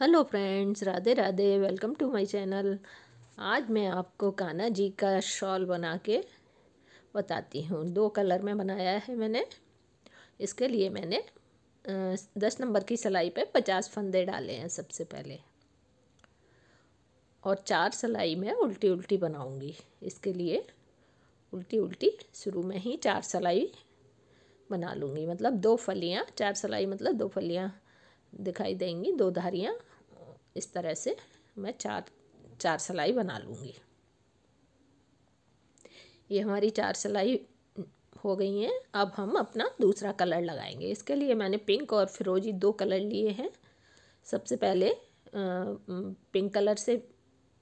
hello friends Radhe Radhe welcome to my channel आज मैं आपको कान्हा जी का शॉल बना के बताती हूँ दो कलर में बनाया है मैंने इसके लिए मैंने दस नंबर की सिलाई पे पचास फंदे डाले हैं सबसे पहले और चार सिलाई में उल्टी उल्टी बनाऊँगी इसके लिए उल्टी उल्टी शुरू में ही चार सिलाई बना लूँगी मतलब दो फलियाँ चार सिलाई मतलब दो फलियाँ दिखाई देंगी दो धारियाँ इस तरह से मैं चार चार सिलाई बना लूँगी ये हमारी चार सिलाई हो गई हैं अब हम अपना दूसरा कलर लगाएंगे इसके लिए मैंने पिंक और फिरोजी दो कलर लिए हैं सबसे पहले पिंक कलर से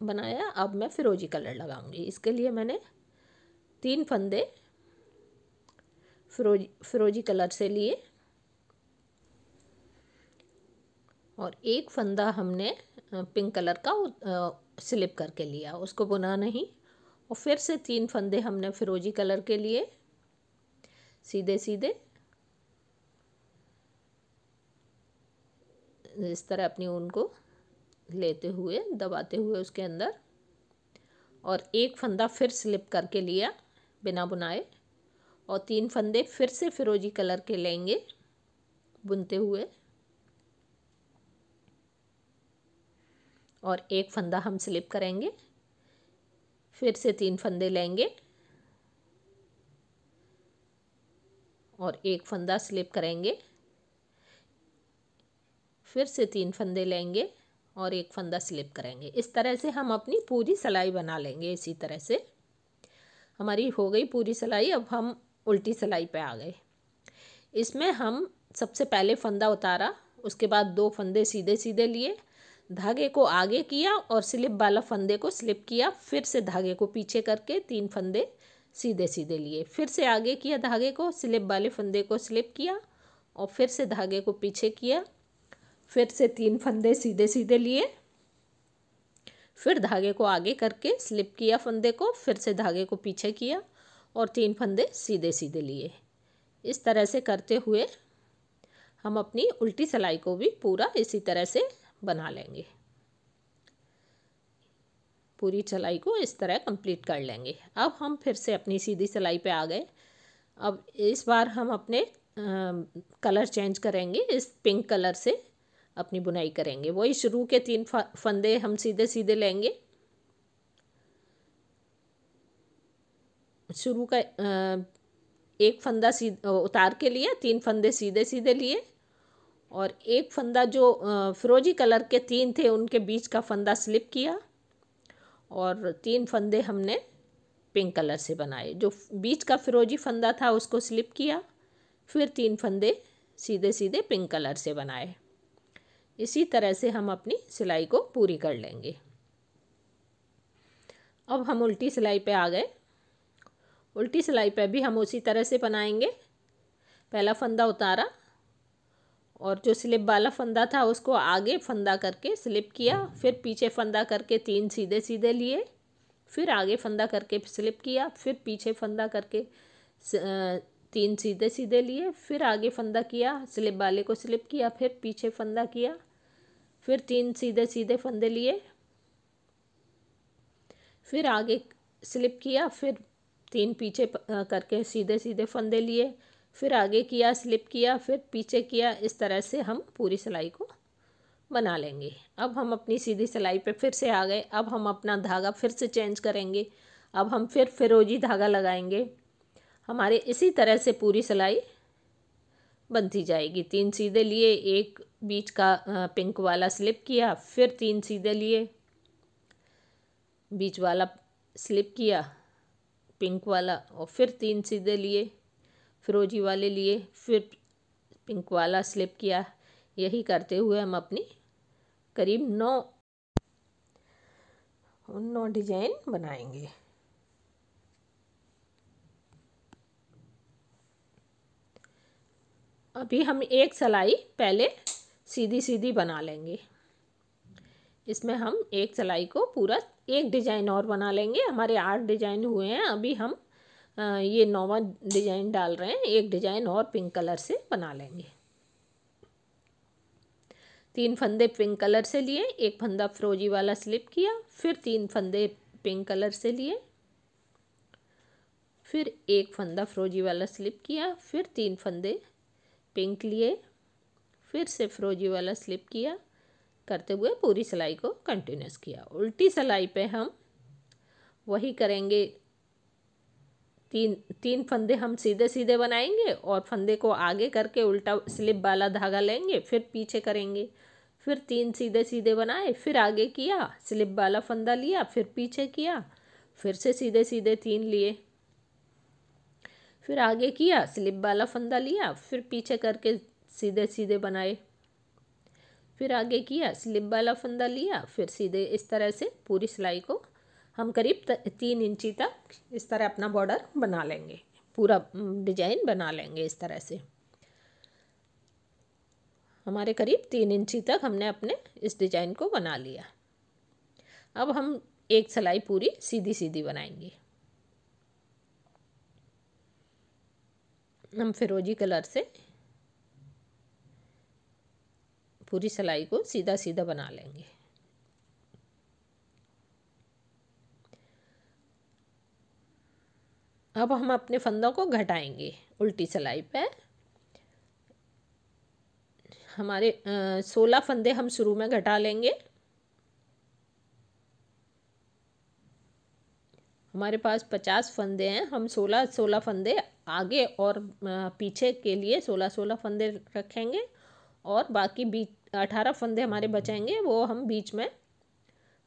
बनाया अब मैं फिरोजी कलर लगाऊंगी इसके लिए मैंने तीन फंदे फिरोजी फिरोजी कलर से लिए और एक फंदा हमने पिंक कलर का स्लिप करके लिया उसको बुना नहीं और फिर से तीन फंदे हमने फिरोजी कलर के लिए सीधे सीधे इस तरह अपनी ऊन को लेते हुए दबाते हुए उसके अंदर और एक फंदा फिर स्लिप करके लिया बिना बुनाए और तीन फंदे फिर से फिरोजी कलर के लेंगे बुनते हुए और एक फंदा हम स्लिप करेंगे फिर से तीन फंदे लेंगे और एक फंदा स्लिप करेंगे फिर से तीन फंदे लेंगे और एक फंदा स्लिप करेंगे इस तरह से हम अपनी पूरी सिलाई बना लेंगे इसी तरह से हमारी हो गई पूरी सिलाई अब हम उल्टी सिलाई पे आ गए इसमें हम सबसे पहले फंदा उतारा उसके बाद दो फंदे सीधे सीधे लिए धागे को आगे किया और स्लिप वाला फंदे को स्लिप किया फिर से धागे को पीछे करके तीन फंदे सीधे सीधे लिए फिर से आगे किया धागे को स्लिप वाले फंदे को स्लिप किया और फिर से धागे को पीछे किया फिर से तीन फंदे सीधे सीधे लिए फिर धागे को आगे करके स्लिप किया फंदे को फिर से धागे को पीछे किया और तीन फंदे सीधे सीधे लिए इस तरह से करते हुए हम अपनी उल्टी सिलाई को भी पूरा इसी तरह से बना लेंगे पूरी चलाई को इस तरह कंप्लीट कर लेंगे अब हम फिर से अपनी सीधी सिलाई पे आ गए अब इस बार हम अपने आ, कलर चेंज करेंगे इस पिंक कलर से अपनी बुनाई करेंगे वही शुरू के तीन फंदे हम सीधे सीधे लेंगे शुरू का आ, एक फंदा सीधा उतार के लिए तीन फंदे सीधे सीधे लिए और एक फंदा जो फिरोजी कलर के तीन थे उनके बीच का फंदा स्लिप किया और तीन फंदे हमने पिंक कलर से बनाए जो बीच का फिरोजी फंदा था उसको स्लिप किया फिर तीन फंदे सीधे सीधे पिंक कलर से बनाए इसी तरह से हम अपनी सिलाई को पूरी कर लेंगे अब हम उल्टी सिलाई पे आ गए उल्टी सिलाई पे भी हम उसी तरह से बनाएंगे पहला फंदा उतारा और जो स्लिप वाला फंदा था उसको आगे फंदा करके स्लिप किया फिर पीछे फंदा करके तीन सीधे सीधे लिए फिर आगे फंदा करके स्लिप किया फिर पीछे फंदा करके तीन सीधे सीधे लिए फिर आगे फंदा किया स्लिप वाले को स्लिप किया फिर पीछे फंदा किया फिर तीन सीधे सीधे फंदे लिए फिर आगे स्लिप किया फिर तीन पीछे करके सीधे सीधे फंदे लिए फिर आगे किया स्लिप किया फिर पीछे किया इस तरह से हम पूरी सिलाई को बना लेंगे अब हम अपनी सीधी सिलाई पे फिर से आ गए अब हम अपना धागा फिर से चेंज करेंगे अब हम फिर फिरोजी धागा लगाएंगे हमारे इसी तरह से पूरी सिलाई बनती जाएगी तीन सीधे लिए एक बीच का पिंक वाला स्लिप किया फिर तीन सीधे लिए बीच वाला स्लिप किया पिंक वाला और फिर तीन सीधे लिए फिरोजी वाले लिए फिर पिंक वाला स्लिप किया यही करते हुए हम अपनी करीब नौ नौ डिजाइन बनाएंगे अभी हम एक सलाई पहले सीधी सीधी बना लेंगे इसमें हम एक सलाई को पूरा एक डिजाइन और बना लेंगे हमारे आठ डिजाइन हुए हैं अभी हम ये नौवा डिजाइन डाल रहे हैं एक डिजाइन और पिंक कलर से बना लेंगे तीन फंदे पिंक कलर से लिए एक फंदा फ्रोजी वाला स्लिप किया फिर तीन फंदे पिंक कलर से लिए फिर एक फंदा फ्रोजी वाला स्लिप किया फिर तीन फंदे पिंक लिए फिर से फ्रोजी वाला स्लिप किया करते हुए पूरी सिलाई को कंटिन्यूस किया उल्टी सिलाई पे हम वही करेंगे तीन तीन फंदे हम सीधे सीधे बनाएंगे और फंदे को आगे करके उल्टा स्लिप वाला धागा लेंगे फिर पीछे करेंगे फिर तीन सीधे सीधे बनाए फिर आगे किया स्लिप वाला फंदा लिया फिर पीछे किया फिर से सीधे सीधे तीन लिए फिर आगे किया स्लिप वाला फंदा लिया फिर पीछे करके सीधे सीधे बनाए फिर आगे किया स्लिप वाला फंदा लिया फिर सीधे इस तरह से पूरी सिलाई को हम करीब तीन इंची तक इस तरह अपना बॉर्डर बना लेंगे पूरा डिजाइन बना लेंगे इस तरह से हमारे करीब तीन इंची तक हमने अपने इस डिजाइन को बना लिया अब हम एक सिलाई पूरी सीधी सीधी बनाएंगे हम फिरोजी कलर से पूरी सलाई को सीधा सीधा बना लेंगे अब हम अपने फंदों को घटाएंगे उल्टी सिलाई पे हमारे सोलह फंदे हम शुरू में घटा लेंगे हमारे पास पचास फंदे हैं हम सोलह सोलह फंदे आगे और पीछे के लिए सोलह सोलह फंदे रखेंगे और बाकी बीच अठारह फंदे हमारे बचेंगे वो हम बीच में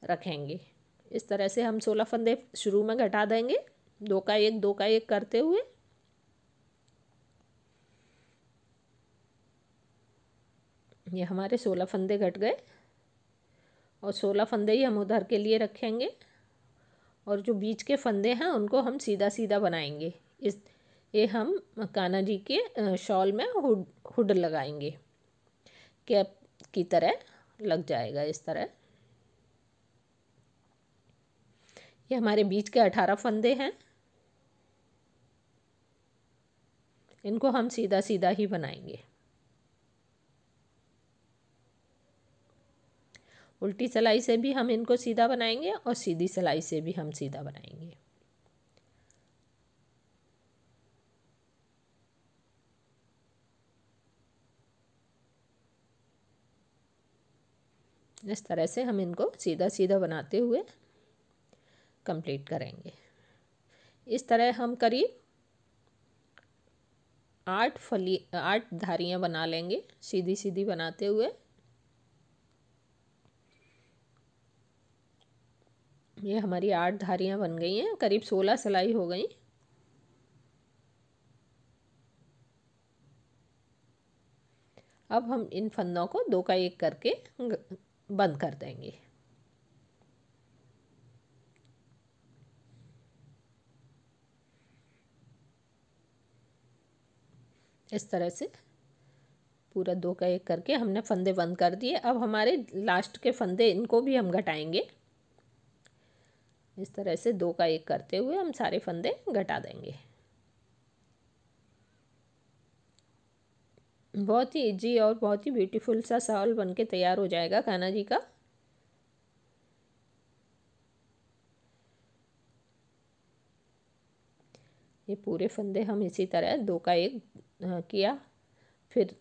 रखेंगे इस तरह से हम सोलह फंदे शुरू में घटा देंगे दो का एक दो का एक करते हुए ये हमारे सोलह फंदे घट गए और सोलह फंदे ही हम उधर के लिए रखेंगे और जो बीच के फंदे हैं उनको हम सीधा सीधा बनाएंगे इस ये हम काना जी के शॉल में हुड हुड लगाएंगे कैप की तरह लग जाएगा इस तरह ये हमारे बीच के अठारह फंदे हैं इनको हम सीधा सीधा ही बनाएंगे उल्टी सिलाई से भी हम इनको सीधा बनाएंगे और सीधी सिलाई से भी हम सीधा बनाएंगे इस तरह से हम इनको सीधा सीधा बनाते हुए कंप्लीट करेंगे इस तरह हम करीब आठ फली आठ धारियाँ बना लेंगे सीधी सीधी बनाते हुए ये हमारी आठ धारियाँ बन गई हैं करीब सोलह सिलाई हो गई अब हम इन फंदों को दो का एक करके बंद कर देंगे इस तरह से पूरा दो का एक करके हमने फंदे बंद कर दिए अब हमारे लास्ट के फंदे इनको भी हम घटाएंगे इस तरह से दो का एक करते हुए हम सारे फंदे घटा देंगे बहुत ही इजी और बहुत ही ब्यूटीफुल सा सॉल बन के तैयार हो जाएगा खाना जी का ये पूरे फंदे हम इसी तरह दो का एक किया फिर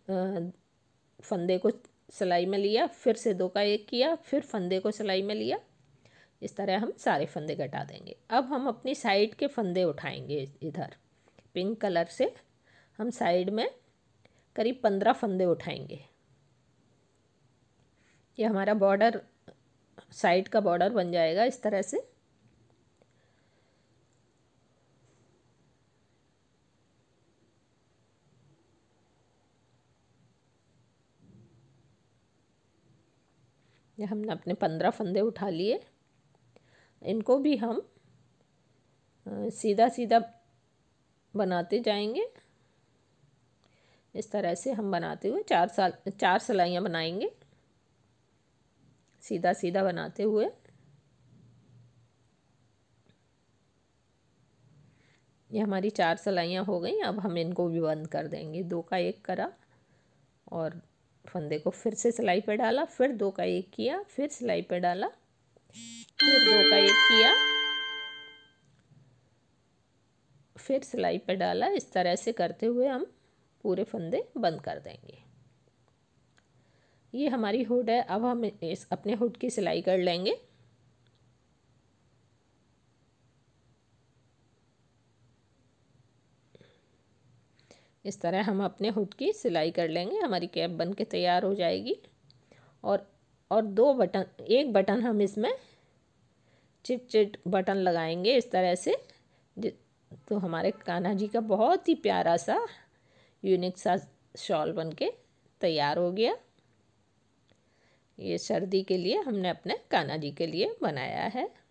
फंदे को सिलाई में लिया फिर से दो का एक किया फिर फंदे को सिलाई में लिया इस तरह हम सारे फंदे घटा देंगे अब हम अपनी साइड के फंदे उठाएंगे इधर पिंक कलर से हम साइड में करीब पंद्रह फंदे उठाएंगे ये हमारा बॉर्डर साइड का बॉर्डर बन जाएगा इस तरह से ये हमने अपने पंद्रह फंदे उठा लिए इनको भी हम सीधा सीधा बनाते जाएंगे इस तरह से हम बनाते हुए चार साल चार सिलाइयाँ बनाएंगे सीधा सीधा बनाते हुए ये हमारी चार सिलाइयाँ हो गई अब हम इनको भी बंद कर देंगे दो का एक करा और फंदे को फिर से सिलाई पे डाला फिर दो का एक किया फिर सिलाई पे डाला फिर दो का एक किया फिर सिलाई पे डाला इस तरह से करते हुए हम पूरे फंदे बंद कर देंगे ये हमारी हुड है अब हम इस अपने हुड की सिलाई कर लेंगे इस तरह हम अपने हुड की सिलाई कर लेंगे हमारी कैप बन के तैयार हो जाएगी और और दो बटन एक बटन हम इसमें चिट चिट बटन लगाएंगे इस तरह से तो हमारे कान्हा जी का बहुत ही प्यारा सा यूनिक सा शॉल बन के तैयार हो गया ये सर्दी के लिए हमने अपने कान्हा जी के लिए बनाया है